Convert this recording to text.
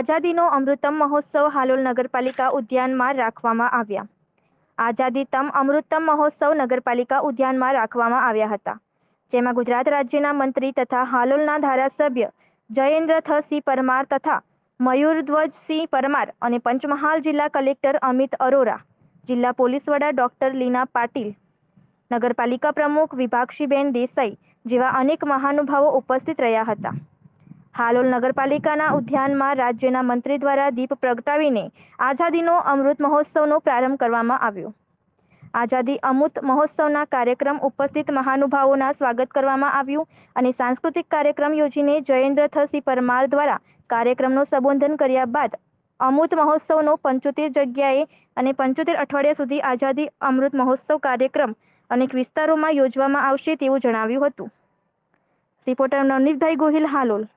આઝાદીનો અમૃતમ મહોત્સવ હાલોલ નગરપાલિકા ઉદ્યાનમાં રાખવામાં આવ્યા આઝાદી તમ અમૃતમ મહોત્સવ નગરપાલિકા ઉદ્યાનમાં રાખવામાં આવ્યા હતા જેમાં ગુજરાત રાજ્યના મંત્રી તથા હાલોલના ધારાસભ્ય જયેન્દ્ર થસિંહ પરમાર તથા મયુરધ્વજસિંહ પરમાર અને પંચમહાલ જિલ્લા કલેક્ટર અમિત અરોરા જિલ્લા પોલીસ વડા ડોક્ટર લીના પાટીલ નગરપાલિકા પ્રમુખ વિભાક્ષીબેન દેસાઈ જેવા અનેક મહાનુભાવો ઉપસ્થિત રહ્યા હતા હાલોલ નગરપાલિકાના ઉદ્યાનમાં રાજ્યના મંત્રી દ્વારા દીપ પ્રગટાવીને આઝાદીનો અમૃત મહોત્સવનો પ્રારંભ કરવામાં આવ્યો આઝાદી અમૃત મહોત્સવના કાર્યક્રમ ઉપસ્થિત મહાનુભાવોના સ્વાગત કરવામાં આવ્યું અને સાંસ્કૃતિક કાર્યક્રમ યોજીને જયેન્દ્ર થસી પરમાર દ્વારા કાર્યક્રમનું સંબોધન કર્યા બાદ અમૃત મહોત્સવનો પંચોતેર જગ્યાએ અને પંચોતેર અઠવાડિયા સુધી આઝાદી અમૃત મહોત્સવ કાર્યક્રમ અનેક વિસ્તારોમાં યોજવામાં આવશે તેવું જણાવ્યું હતું રિપોર્ટર નવનીતભાઈ ગોહિલ હાલોલ